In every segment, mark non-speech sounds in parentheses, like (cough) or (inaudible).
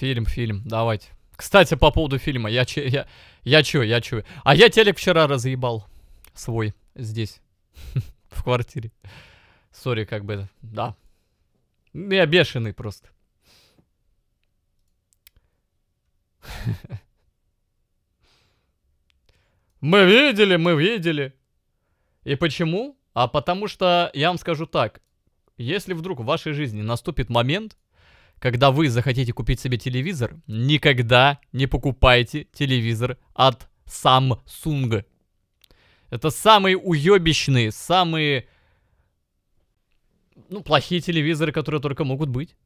Фильм, фильм, давайте. Кстати, по поводу фильма, я че, я, я че, я че. А я телек вчера разъебал свой здесь, (laughs) в квартире. Сори, как бы, да. Ну, я бешеный просто. (laughs) Мы видели, мы видели. И почему? А потому что я вам скажу так. Если вдруг в вашей жизни наступит момент, когда вы захотите купить себе телевизор, никогда не покупайте телевизор от Samsung. Это самые уебищные, самые ну, плохие телевизоры, которые только могут быть.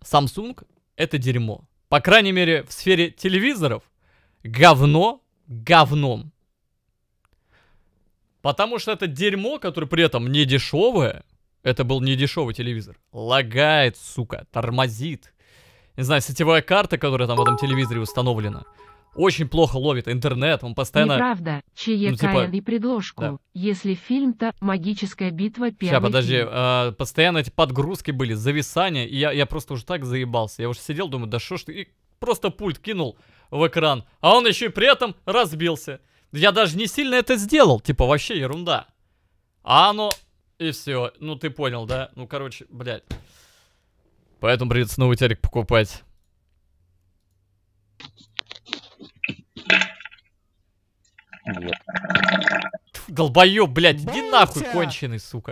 Samsung — это дерьмо. По крайней мере, в сфере телевизоров говно говном. Потому что это дерьмо, которое при этом не дешевое — это был не дешевый телевизор. Лагает, сука, тормозит. Не знаю, сетевая карта, которая там в этом телевизоре установлена, очень плохо ловит интернет, он постоянно... Неправда, чье ну, типа... и предложку, да. если фильм-то «Магическая битва» первый Сейчас, подожди, фильм. А, постоянно эти подгрузки были, зависания, и я, я просто уже так заебался. Я уже сидел, думаю, да что ж ты... И просто пульт кинул в экран, а он еще и при этом разбился. Я даже не сильно это сделал, типа вообще ерунда. А оно и все. Ну ты понял, да? Ну короче, блядь. Поэтому придется новый терик покупать. Нет. Долбоёб, блядь, иди нахуй, конченый, сука.